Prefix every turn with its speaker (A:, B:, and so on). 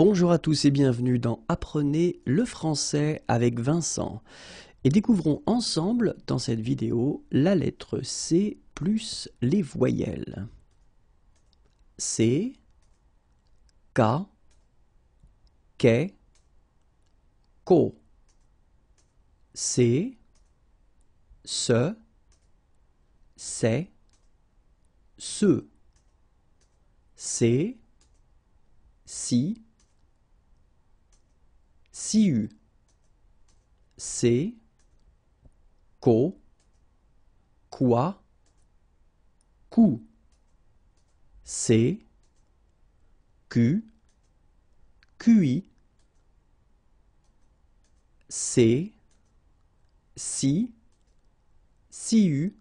A: Bonjour à tous et bienvenue dans Apprenez le français avec Vincent. Et découvrons ensemble dans cette vidéo la lettre C plus les voyelles. C,
B: K, K, Co. C, Se, C Se, C, Si, CU. C'est co quoi coup. C'est cu cui. C'est
C: si si